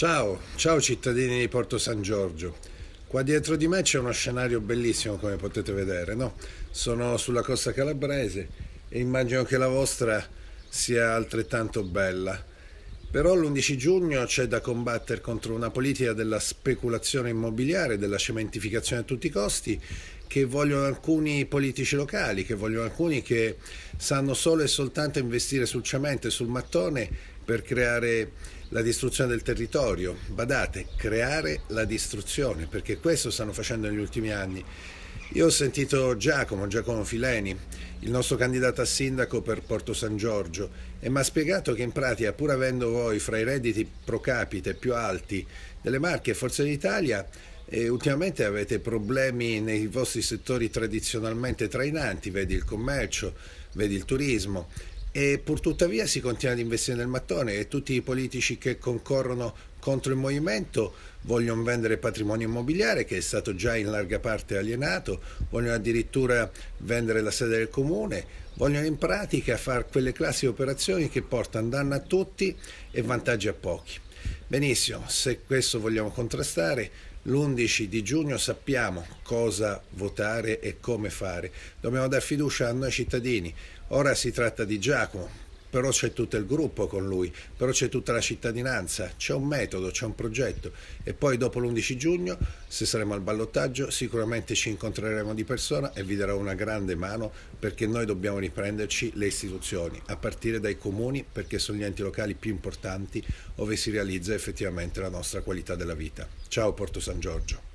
Ciao, ciao cittadini di Porto San Giorgio. Qua dietro di me c'è uno scenario bellissimo come potete vedere, no? Sono sulla costa calabrese e immagino che la vostra sia altrettanto bella. Però l'11 giugno c'è da combattere contro una politica della speculazione immobiliare, della cementificazione a tutti i costi, che vogliono alcuni politici locali, che vogliono alcuni che sanno solo e soltanto investire sul cemento e sul mattone per creare la distruzione del territorio. Badate, creare la distruzione, perché questo stanno facendo negli ultimi anni. Io ho sentito Giacomo, Giacomo Fileni, il nostro candidato a sindaco per Porto San Giorgio, e mi ha spiegato che in pratica, pur avendo voi fra i redditi pro capite più alti delle Marche Forza d'Italia, e eh, ultimamente avete problemi nei vostri settori tradizionalmente trainanti, vedi il commercio, vedi il turismo, e purtuttavia si continua ad investire nel mattone e tutti i politici che concorrono contro il movimento, vogliono vendere patrimonio immobiliare che è stato già in larga parte alienato, vogliono addirittura vendere la sede del comune, vogliono in pratica fare quelle classi di operazioni che portano danno a tutti e vantaggi a pochi. Benissimo, se questo vogliamo contrastare, l'11 di giugno sappiamo cosa votare e come fare. Dobbiamo dar fiducia a noi cittadini. Ora si tratta di Giacomo, però c'è tutto il gruppo con lui, però c'è tutta la cittadinanza, c'è un metodo, c'è un progetto e poi dopo l'11 giugno, se saremo al ballottaggio, sicuramente ci incontreremo di persona e vi darò una grande mano perché noi dobbiamo riprenderci le istituzioni, a partire dai comuni perché sono gli enti locali più importanti dove si realizza effettivamente la nostra qualità della vita. Ciao Porto San Giorgio.